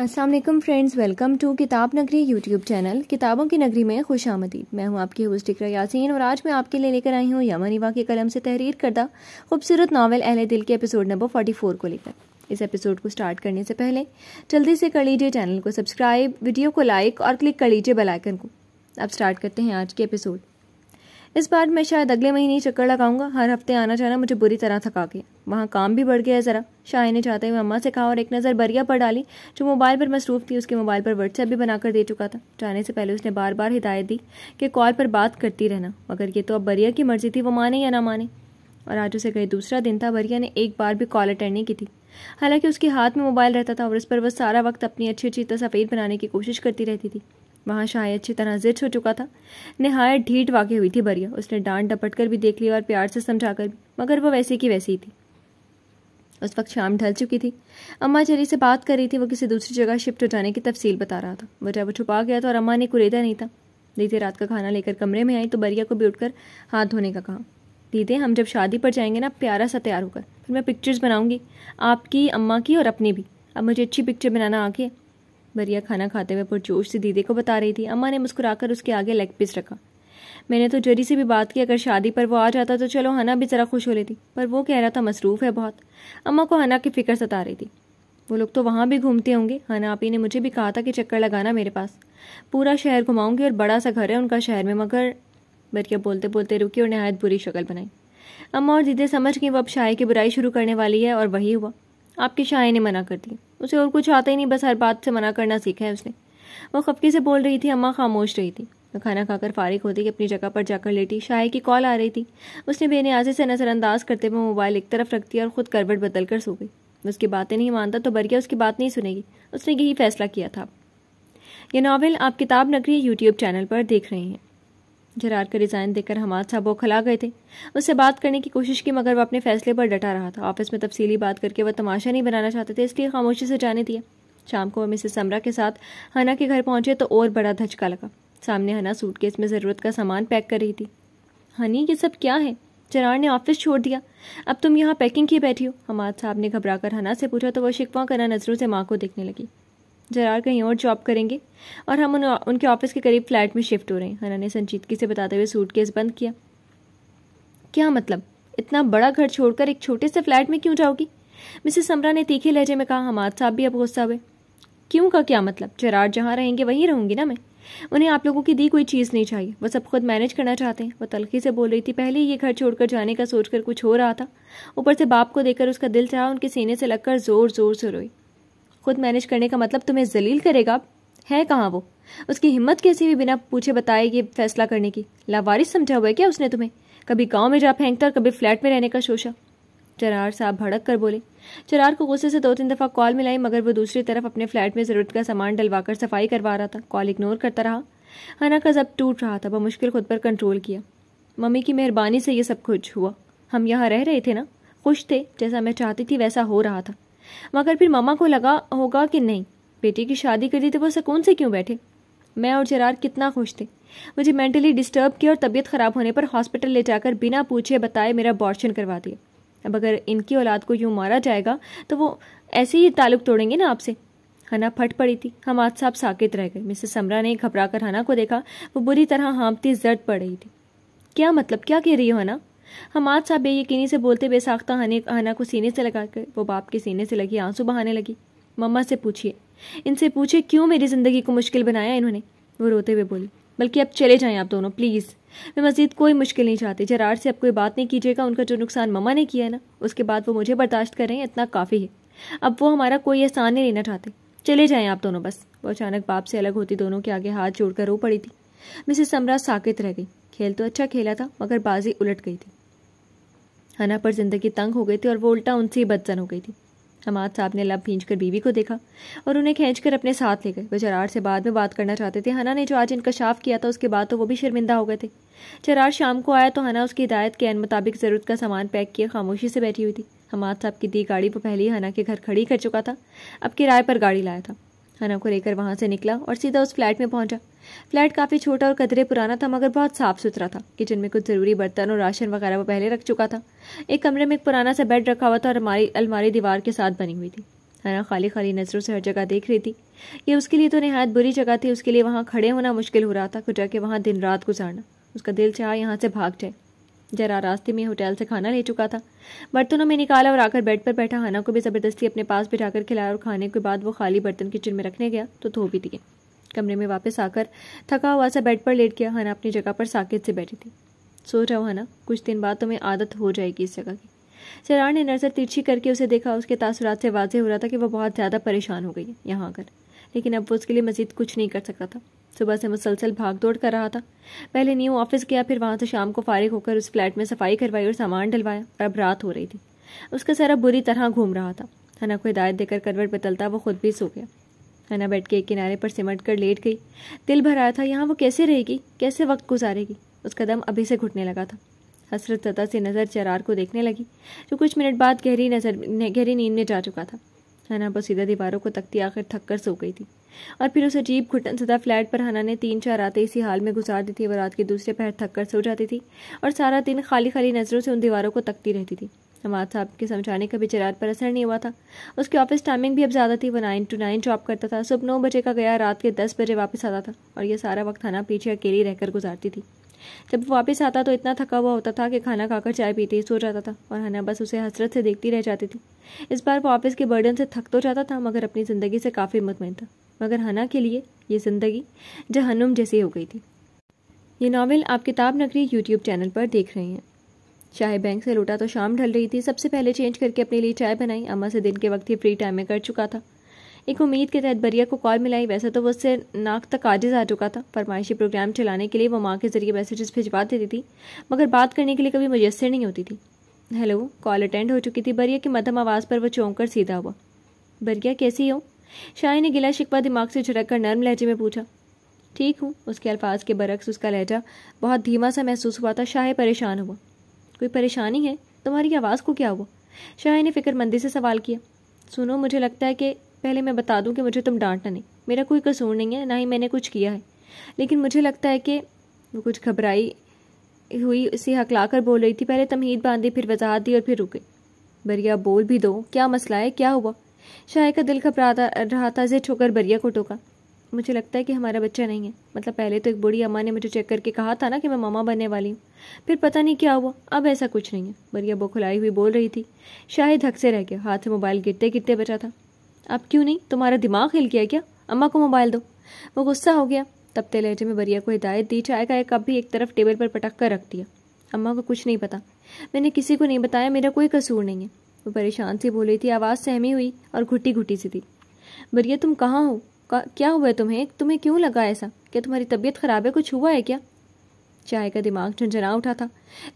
Aslam friends welcome to किताब नगरी YouTube channel किताबों की नगरी में खुश आमदीद मैं हूं आपकी होस्ट इकरा यासिन और आज मैं आपके लिए लेकर आई हूं यमन इवा के कलम से तहरीर करदा खूबसूरत नावल अहले दिल के एपिसोड नंबर 44 को लेकर इस एपिसोड को स्टार्ट करने से पहले जल्दी से कर लीजिए चैनल को सब्सक्राइब वीडियो को लाइक और क्लिक कर लीजिए बेलाइकन को अब स्टार्ट करते हैं आज के एपिसोड इस बार मैं शायद अगले महीने ही चक्कर लगाऊंगा हर हफ्ते आना जाना मुझे बुरी तरह थका के वहाँ काम भी बढ़ गया है ज़रा शाह ने चाहते हुए अम्मा से कहा और एक नज़र बरिया पर डाली जो मोबाइल पर मसरूफ थी उसके मोबाइल पर व्हाट्सएप भी बनाकर दे चुका था जाने से पहले उसने बार बार हिदायत दी कि कॉल पर बात करती रहना मगर ये तो अब बरिया की मर्ज़ी थी वो माने या ना माने और आज उसे गए दूसरा दिन था बरिया ने एक बार भी कॉल अटेंड नहीं की थी हालांकि उसके हाथ में मोबाइल रहता था और इस पर वह सारा वक्त अपनी अच्छी अच्छी तस्वीर बनाने की कोशिश करती रहती थी वहाँ शाही अच्छी तरह जिद हो चुका था नहायत ढीठ वाकई हुई थी बरिया उसने डांट डपट कर भी देख लिया और प्यार से समझा कर भी मगर वो वैसे की वैसी ही थी उस वक्त शाम ढल चुकी थी अम्मा चेरी से बात कर रही थी वो किसी दूसरी जगह शिफ्ट हो जाने की तफसील बता रहा था वजह वो छुपा गया था तो और अम्मा ने कुरेदा नहीं था दीदी रात का खाना लेकर कमरे में आई तो बरिया को भी उठकर हाथ धोने का कहा दीदी हम जब शादी पर जाएंगे ना प्यारा सा तैयार होकर फिर मैं पिक्चर्स बनाऊंगी आपकी अम्मा की और अपनी भी अब मुझे अच्छी पिक्चर बनाना आ बरिया खाना खाते हुए पुरजोश से दीदी को बता रही थी अम्मा ने मुस्कुराकर उसके आगे लेग पीस रखा मैंने तो जरी से भी बात की अगर शादी पर वो आ जाता तो चलो हना भी ज़रा खुश हो लेती पर वो कह रहा था मसरूफ़ है बहुत अम्मा को हना की फ़िक्र सता रही थी वो लोग तो वहाँ भी घूमते होंगे हना ही ने मुझे भी कहा था कि चक्कर लगाना मेरे पास पूरा शहर घुमाऊंगी और बड़ा सा घर है उनका शहर में मगर बरिया बोलते बोलते रुकी और नहायत बुरी शक्ल बनाई अम्मा और दीदी समझ गई वो अब शाये की बुराई शुरू करने वाली है और वही हुआ आपकी शाये ने मना कर दी उसे और कुछ आता ही नहीं बस हर बात से मना करना सीखा है उसने वो खपके से बोल रही थी अम्मा खामोश रही थी मैं खाना खाकर फारिग होती कि अपनी जगह पर जाकर लेटी शाये की कॉल आ रही थी उसने बेनियाजे से नज़रअंदाज करते हुए मोबाइल एक तरफ रख दिया और ख़ुद करवट बदल कर सो गई उसकी बातें नहीं मानता तो बरकिया उसकी बात नहीं सुनेगी उसने यही फैसला किया था ये नावल आप किताब नगरी यूट्यूब चैनल पर देख रहे हैं जरार का रिज़ाइन देकर हमाद साहब खला गए थे उससे बात करने की कोशिश की मगर वह अपने फैसले पर डटा रहा था ऑफिस में तफसीली बात करके वह तमाशा नहीं बनाना चाहते थे इसलिए खामोशी से जाने दिया शाम को वह मिसेस समरा के साथ हना के घर पहुंचे तो और बड़ा धचका लगा सामने हना सूटकेस में ज़रूरत का सामान पैक कर रही थी हनी ये सब क्या है जरार ने ऑफिस छोड़ दिया अब तुम यहाँ पैकिंग की बैठी हो हमाद साहब ने घबराकर हना से पूछा तो वह शिकवा करा नज़रों से माँ को देखने लगी जरार कहीं और जॉब करेंगे और हम उन उनके ऑफिस के करीब फ्लैट में शिफ्ट हो रहे हैं हना ने संजीदगी से बताते हुए सूट केस बंद किया क्या मतलब इतना बड़ा घर छोड़कर एक छोटे से फ्लैट में क्यों जाओगी मिसेस समरा ने तीखे लहजे में कहा हमाद साहब भी अब गुस्सा हुए क्यों का क्या मतलब जरार जहाँ रहेंगे वहीं रहूंगी ना मैं उन्हें आप लोगों की दी कोई चीज़ नहीं चाहिए वो सब खुद मैनेज करना चाहते हैं वो तलखी से बोल रही थी पहले ये घर छोड़कर जाने का सोचकर कुछ हो रहा था ऊपर से बाप को देखकर उसका दिल चाह उनके सीने से लगकर जोर जोर से रोई खुद मैनेज करने का मतलब तुम्हें जलील करेगा है कहाँ वो उसकी हिम्मत कैसी हुई बिना पूछे बताए ये फैसला करने की लावारिस समझा हुआ है क्या उसने तुम्हें कभी गांव में जा फेंकता और कभी फ्लैट में रहने का शोशा चरार साहब भड़क कर बोले चरार को गुस्से से दो तीन दफ़ा कॉल मिलाई मगर वो दूसरी तरफ अपने फ्लैट में ज़रूरत का सामान डलवाकर सफाई करवा रहा था कॉल इग्नोर करता रहा हना का जब टूट रहा था वह मुश्किल खुद पर कंट्रोल किया मम्मी की मेहरबानी से यह सब कुछ हुआ हम यहाँ रह रहे थे ना खुश थे जैसा मैं चाहती थी वैसा हो रहा था मगर फिर मामा को लगा होगा कि नहीं बेटी की शादी कर दी तो वो सुकून से क्यों बैठे मैं और जरार कितना खुश थे मुझे मेंटली डिस्टर्ब किया और तबीयत ख़राब होने पर हॉस्पिटल ले जाकर बिना पूछे बताए मेरा अबॉर्शन करवा दिया अब अगर इनकी औलाद को यूँ मारा जाएगा तो वो ऐसे ही ताल्लुक तोड़ेंगे ना आपसे हना फट पड़ी थी हम आज साहब साकित रह गए मिसेस समरा ने घबरा कर हना को देखा वो बुरी तरह हाँपती जर्द पड़ रही थी क्या मतलब क्या कह रही हो हना हमाद साहब यकीनी से बोलते बेसाख्ता हने आना को सीने से लगाकर वो बाप के सीने से लगी आंसू बहाने लगी मम्मा से पूछिए इनसे पूछे क्यों मेरी ज़िंदगी को मुश्किल बनाया इन्होंने वो रोते हुए बोली बल्कि अब चले जाएं आप दोनों प्लीज़ मैं मज़ीद कोई मुश्किल नहीं चाहती जरार से अब कोई बात नहीं कीजिएगा उनका जो नुकसान ममा ने किया है ना उसके बाद वो मुझे बर्दाश्त कर रहे हैं इतना काफ़ी है अब वो हमारा कोई एहसान नहीं लेना चाहते चले जाएं आप दोनों बस वो अचानक बाप से अलग होती दोनों के आगे हाथ जोड़कर रो पड़ी थी मिसेस समरा साकित रह गई खेल तो अच्छा खेला था मगर बाजी उलट गई थी हना पर जिंदगी तंग हो गई थी और वो उल्टा उनसे ही बदसन हो गई थी हमाद साहब ने लब भींच कर बीवी को देखा और उन्हें कर अपने साथ ले गए वो चरार से बाद में बात करना चाहते थे हना ने जो आज इनकशाफ किया था उसके बाद तो वो भी शर्मिंदा हो गए थे चरार शाम को आया तो हना उसकी हिदायत के मुताबिक ज़रूरत का सामान पैक किए खामोशी से बैठी हुई थी हमाद साहब की दी गाड़ी वो पहले ही हना के घर खड़ी कर चुका था अब किराए पर गाड़ी लाया था हना को लेकर वहाँ से निकला और सीधा उस फ्लैट में पहुँचा फ्लैट काफ़ी छोटा और कदरे पुराना था मगर बहुत साफ सुथरा था किचन में कुछ ज़रूरी बर्तन और राशन वगैरह वो पहले रख चुका था एक कमरे में एक पुराना सा बेड रखा हुआ था और अलमारी अलमारी दीवार के साथ बनी हुई थी हना खाली खाली नज़रों से हर जगह देख रही थी ये उसके लिए तो नहायत बुरी जगह थी उसके लिए वहाँ खड़े होना मुश्किल हो रहा था कुछ जाके वहाँ दिन रात गुजारना उसका दिल चाह यहाँ से भाग जाए जरा रास्ते में होटल से खाना ले चुका था बर्तनों में निकाला और आकर बेड पर बैठा हना को भी ज़बरदस्ती अपने पास बिठाकर खिलाया और खाने के बाद वो खाली बर्तन किचन में रखने गया तो धो भी दिए कमरे में वापस आकर थका हुआ सा बेड पर लेट गया हना अपनी जगह पर साकेत से बैठी थी सो हूँ हना कुछ दिन बाद तुम्हें आदत हो जाएगी इस जगह की सरार ने नज़र तिरछी करके उसे देखा उसके तासुरात से वाजे हो रहा था कि वह बहुत ज़्यादा परेशान हो गई है यहाँ आकर लेकिन अब वो उसके लिए मजीद कुछ नहीं कर सकता था सुबह से मुसलसल भाग दौड़ कर रहा था पहले न्यू ऑफिस गया फिर वहाँ से शाम को फारिग होकर उस फ्लैट में सफाई करवाई और सामान डलवाया और अब रात हो रही थी उसका सर बुरी तरह घूम रहा था हना को हिदायत देकर करवट बदलता वो खुद भी सो गया हना बेड के किनारे पर सिमट कर लेट गई दिल भर आया था यहाँ वो कैसे रहेगी कैसे वक्त गुजारेगी उसका दम अभी से घुटने लगा था हसरत तथा से नज़र चरार को देखने लगी जो कुछ मिनट बाद गहरी नज़र गहरी नींद में जा चुका था हना सीधा दीवारों को तकती आकर थक कर सो गई थी और फिर उस अजीब घुटन सदा फ्लैट पर हना ने तीन चार रातें इसी हाल में गुजार दी थी वह रात के दूसरे पहर थक कर सो जाती थी और सारा दिन खाली खाली नज़रों से उन दीवारों को तकती रहती थी हमारा साहब के समझाने का भी चिरात पर असर नहीं हुआ था उसके ऑफिस टाइमिंग भी अब ज़्यादा थी वो नाइन टू नाइन जॉब करता था सुबह नौ बजे का गया रात के दस बजे वापस आता था और यह सारा वक्त खाना पीछे अकेली रहकर गुजारती थी जब वो वापस आता तो इतना थका हुआ होता था कि खाना खाकर चाय पीते ही सो जाता था और हना बस उसे हसरत से देखती रह जाती थी इस बार वो ऑफिस के बर्डन से थक तो जाता था मगर अपनी ज़िंदगी से काफ़ी मुतमिन था मगर हना के लिए ये ज़िंदगी जहनुम जैसी हो गई थी ये नावल आप किताब नगरी यूट्यूब चैनल पर देख रहे हैं चाय बैंक से लौटा तो शाम ढल रही थी सबसे पहले चेंज करके अपने लिए चाय बनाई अम्मा से दिन के वक्त ही फ्री टाइम में कर चुका था एक उम्मीद के तहत बरिया को कॉल मिलाई वैसे तो वो उससे नाक तक आजिज आ चुका था फरमाइशी प्रोग्राम चलाने के लिए वो माँ के ज़रिए मैसेजेस भिजवा देती थी मगर बात करने के लिए कभी मुयसर नहीं होती थी हेलो कॉल अटेंड हो चुकी थी बरिया की मध्यम आवाज़ पर वो चौंक कर सीधा हुआ बरिया कैसी हो शाही ने गिला शिकवा दिमाग से झड़क कर नर्म लहजे में पूछा ठीक हूँ उसके अल्फाज के बरक्स उसका लहजा बहुत धीमा सा महसूस हुआ था शाह परेशान हुआ कोई परेशानी है तुम्हारी आवाज़ को क्या हुआ शाह ने फ़िक्रमंदी से सवाल किया सुनो मुझे लगता है कि पहले मैं बता दूं कि मुझे तुम डांटना नहीं मेरा कोई कसूर नहीं है ना ही मैंने कुछ किया है लेकिन मुझे लगता है कि वो कुछ घबराई हुई उसे हकलाकर बोल रही थी पहले तमहीद बांधी फिर वजाहत दी और फिर रुके बरिया बोल भी दो क्या मसला है क्या हुआ शाह का दिल घबरा रहा था जे होकर बरिया को टोका मुझे लगता है कि हमारा बच्चा नहीं है मतलब पहले तो एक बूढ़ी अम्मा ने मुझे चेक करके कहा था ना कि मैं मामा बनने वाली हूँ फिर पता नहीं क्या हुआ अब ऐसा कुछ नहीं है बरिया खुलाई हुई बोल रही थी शायद हक से रह गया हाथ से मोबाइल गिरते गिरते बचा था अब क्यों नहीं तुम्हारा दिमाग हिल गया क्या अम्मा को मोबाइल दो वो गुस्सा हो गया तपते लहजे में बरिया को हिदायत दी चाय का एक कप भी एक तरफ टेबल पर पटक कर रख दिया अम्मा को कुछ नहीं पता मैंने किसी को नहीं बताया मेरा कोई कसूर नहीं है वो परेशान सी बोली थी आवाज़ सहमी हुई और घुटी घुटी सी थी बरिया तुम कहाँ हो क्या हुआ तुम्हें तुम्हें क्यों लगा ऐसा क्या तुम्हारी तबीयत खराब है कुछ हुआ है क्या चाय का दिमाग झुंझुना उठा था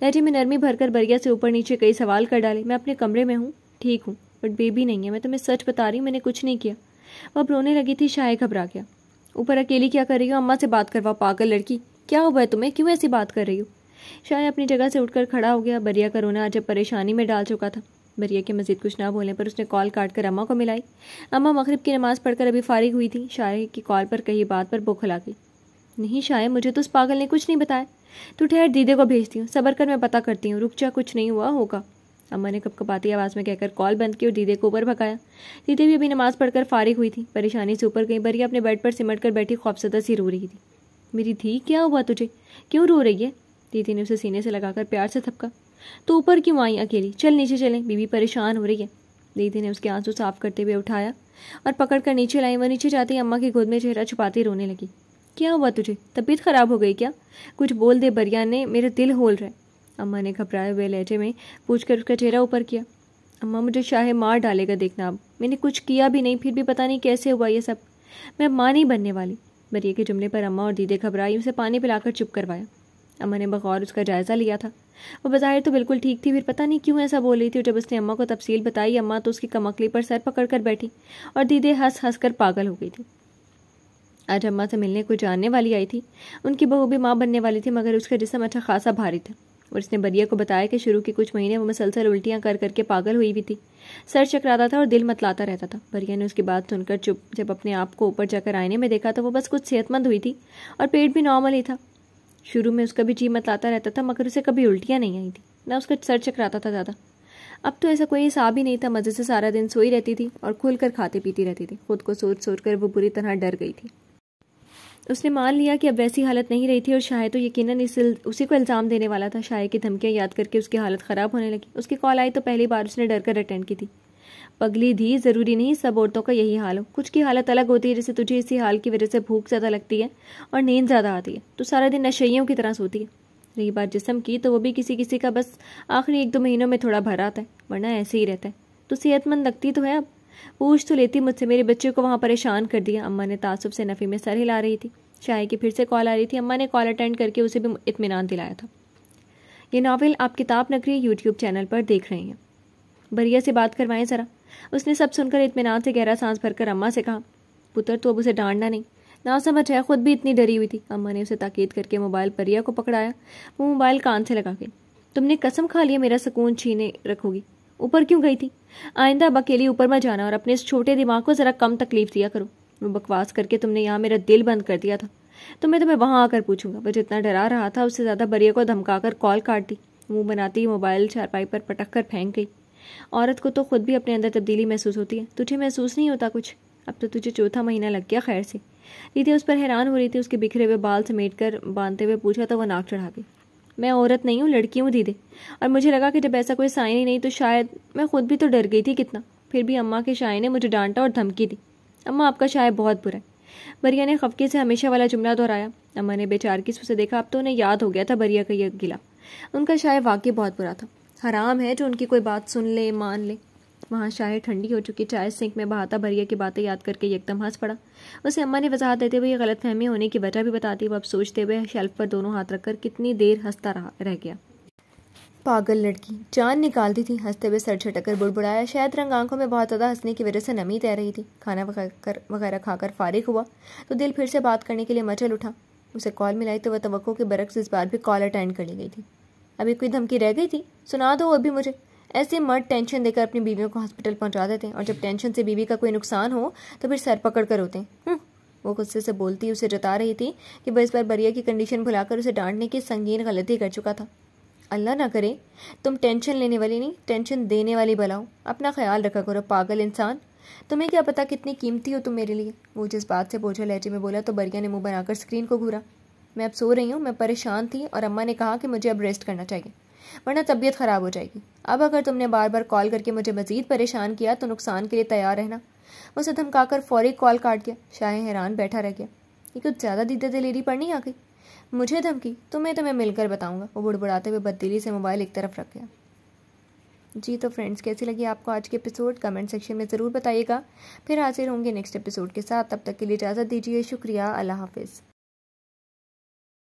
लहजे में नरमी भरकर बरिया से ऊपर नीचे कई सवाल कर डाले मैं अपने कमरे में हूँ ठीक हूँ बट बेबी नहीं है मैं तुम्हें सच बता रही मैंने कुछ नहीं किया वह रोने लगी थी शाय घबरा गया ऊपर अकेली क्या कर रही हो अम्मा से बात करवा पागल लड़की क्या हुआ है तुम्हें क्यों ऐसी बात कर रही हो शाय अपनी जगह से उठकर खड़ा हो गया बरिया का रोना जब परेशानी में डाल चुका था मरिया के मज़ीद कुछ ना बोलने पर उसने कॉल काट कर अम्मा को मिलाई अम्मा मगरब की नमाज़ पढ़कर अभी फारिग हुई थी शायर की कॉल पर कही बात पर बुखला गई नहीं शाये मुझे तो उस पागल ने कुछ नहीं बताया तो ठहर दीदे को भेजती हूँ सबर कर मैं पता करती हूँ रुक जा कुछ नहीं हुआ होगा अम्मा ने कपाती आवाज़ में कहकर कॉल बंद की और दीदे को ऊपर भगाया दीदे भी अभी नमाज़ पढ़कर फारिग हुई थी परेशानी से ऊपर गई बरिया अपने बेड पर सिमट कर बैठी खौफसदा सी रो रही थी मेरी थी क्या हुआ तुझे क्यों रो रही है दीदी ने उसे सीने से लगाकर प्यार से थपका तो ऊपर क्यों आई अकेली चल नीचे चलें बीबी परेशान हो रही है दीदी ने उसके आंसू साफ करते हुए उठाया और पकड़ कर नीचे लाई वह नीचे जाते ही अम्मा की गोद में चेहरा छुपाते रोने लगी क्या हुआ तुझे तबीयत ख़राब हो गई क्या कुछ बोल दे बरिया ने मेरे दिल होल रहा है अम्मा ने घबराए हुए लहजे में पूछ कर उसका चेहरा ऊपर किया अम्मा मुझे शाहे मार डालेगा देखना अब मैंने कुछ किया भी नहीं फिर भी पता नहीं कैसे हुआ ये सब मैं माँ नहीं बनने वाली बरिया के जुमले पर अम्मा और दीदी घबराई उसे पानी पिलाकर चुप करवाया अम्मा ने बगौर उसका जायज़ा लिया था वो बाज़ाहिर तो बिल्कुल ठीक थी फिर पता नहीं क्यों ऐसा बोल रही थी और जब उसने अम्मा को तफसील बताई अम्मा तो उसकी कमकली पर सर पकड़ कर बैठी और दीदे हंस हंस कर पागल हो गई थी आज अम्मा से मिलने कोई जानने वाली आई थी उनकी बहू भी माँ बनने वाली थी मगर उसका जिसम अच्छा खासा भारी था और उसने बरिया को बताया कि शुरू के कुछ महीने वो मसलसल उल्टियाँ कर करके पागल हुई भी थी सर चकराता था और दिल मतलाता रहता था बरिया ने उसकी बात सुनकर चुप जब अपने आप को ऊपर जाकर आईने में देखा तो वो बस कुछ सेहतमंद हुई थी और पेट भी नॉर्मल ही था शुरू में उसका भी जी मतलाता रहता था मगर उसे कभी उल्टियाँ नहीं आई थी ना उसका सर चकराता था ज़्यादा अब तो ऐसा कोई हिसाब ही नहीं था मज़े से सारा दिन सोई रहती थी और खुल कर खाती पीती रहती थी खुद को सोच सोच कर वो बुरी तरह डर गई थी उसने मान लिया कि अब वैसी हालत नहीं रही थी और शायद तो यकीनन इस उसी को इल्ज़ाम देने वाला था शायद की धमकियाँ याद करके उसकी हालत ख़राब होने लगी उसकी कॉल आई तो पहली बार उसने डर कर अटेंड की थी पगली धी ज़रूरी नहीं सब औरतों का यही हाल हो कुछ की हालत अलग होती है जैसे तुझे इसी हाल की वजह से भूख ज़्यादा लगती है और नींद ज़्यादा आती है तो सारा दिन नशैयों की तरह सोती है रही बात जिसम की तो वो भी किसी किसी का बस आखिरी एक दो महीनों में थोड़ा भर आता है वरना ऐसे ही रहता है तो सेहतमंद लगती तो है अब पूछ तो लेती मुझसे मेरे बच्चे को वहाँ परेशान कर दिया अम्मा ने तासुब से नफ़ी में सर हिला रही थी चाहे कि फिर से कॉल आ रही थी अम्मा ने कॉल अटेंड करके उसे भी इतमान दिलाया था ये नावल आप किताब नगरी यूट्यूब चैनल पर देख रहे हैं बरिया से बात करवाएं ज़रा उसने सब सुनकर इतमान से गहरा सांस भरकर अम्मा से कहा पुत्र तो अब उसे डांटना नहीं ना समझ है खुद भी इतनी डरी हुई थी अम्मा ने उसे ताकीद करके मोबाइल परिया को पकड़ाया वो मोबाइल कान से लगा गई तुमने कसम खा लिया मेरा सुकून छीने रखोगी ऊपर क्यों गई थी आइंदा अब अकेली ऊपर मत जाना और अपने इस छोटे दिमाग को ज़रा कम तकलीफ दिया करो वो बकवास करके तुमने यहाँ मेरा दिल बंद कर दिया था तो मैं तुम्हें वहाँ आकर पूछूंगा वो जितना डरा रहा था उससे ज़्यादा बरिया को धमकाकर कॉल काट दी मुँह बनाती मोबाइल चारपाई पर पटक कर फेंक गई औरत को तो खुद भी अपने अंदर तब्दीली महसूस होती है तुझे महसूस नहीं होता कुछ अब तो तुझे चौथा महीना लग गया खैर से दीदी उस पर हैरान हो रही थी उसके बिखरे हुए बाल समेट कर बांधते हुए पूछा तो वह नाक चढ़ा गई मैं औरत नहीं हूँ लड़की हूँ दीदी और मुझे लगा कि जब ऐसा कोई साइन ही नहीं तो शायद मैं खुद भी तो डर गई थी कितना फिर भी अम्मा के शाये ने मुझे डांटा और धमकी दी अम्मा आपका शाये बहुत बुरा है बरिया ने खफके से हमेशा वाला जुमला दोहराया अम्मा ने बेचार की उसे देखा अब तो उन्हें याद हो गया था बरिया का यह गिला उनका शायद वाकई बहुत बुरा था हराम है जो उनकी कोई बात सुन ले मान ले वहाँ शायद ठंडी हो चुकी चाय सिंक में बहाता भरिया की बातें याद करके एकदम हंस पड़ा उसे अम्मा ने वजाहत देते हुए गलत फहमी होने की वजह भी बताती वो अब सोचते हुए शेल्फ पर दोनों हाथ रखकर कितनी देर हंसता रहा रह गया पागल लड़की जान निकालती थी हंसते हुए सर कर बुड़बुड़ाया शायद रंग आंखों में बहुत ज़्यादा हंसने की वजह से नमी तैर रही थी खाना वगैरह वगैरह खाकर फारिग हुआ तो दिल फिर से बात करने के लिए मचल उठा उसे कॉल मिलाई तो वह तो के बरक्स इस बार भी कॉल अटेंड कर ली गई थी अभी कोई धमकी रह गई थी सुना दो अभी मुझे ऐसे मर्द टेंशन देकर अपनी बीवियों को हॉस्पिटल पहुंचा देते हैं और जब टेंशन से बीवी का कोई नुकसान हो तो फिर सर पकड़ कर होते हैं हम्म, वो गुस्से से बोलती उसे जता रही थी कि वह इस बार बरिया की कंडीशन भुलाकर उसे डांटने की संगीन गलती कर चुका था अल्लाह ना करे तुम टेंशन लेने वाली नहीं टेंशन देने वाली बुलाओ अपना ख्याल रखा करो पागल इंसान तुम्हें क्या पता कितनी कीमती हो तुम मेरे लिए वो जिस बात से बोझा लहजे में बोला तो बरिया ने मुंह बनाकर स्क्रीन को घूरा मैं अब सो रही हूँ मैं परेशान थी और अम्मा ने कहा कि मुझे अब रेस्ट करना चाहिए वरना तबीयत ख़राब हो जाएगी अब अगर तुमने बार बार कॉल करके मुझे मजीद परेशान किया तो नुकसान के लिए तैयार रहना उसे धमकाकर फौरी कॉल काट गया शाह हैरान बैठा रह गया ये कुछ ज़्यादा दीदे दिलेरी पड़नी नहीं आ गई मुझे धमकी तुम्हें तो मैं मिलकर बताऊंगा वो बुड़बुड़ाते हुए बददिली से मोबाइल एक तरफ रख गया जी तो फ्रेंड्स कैसी लगी आपको आज के एपिसोड कमेंट सेक्शन में ज़रूर बताइएगा फिर हाजिर होंगे नेक्स्ट एपिसोड के साथ तब तक के लिए इजाज़त दीजिए शुक्रिया अल्लाह हाफिज़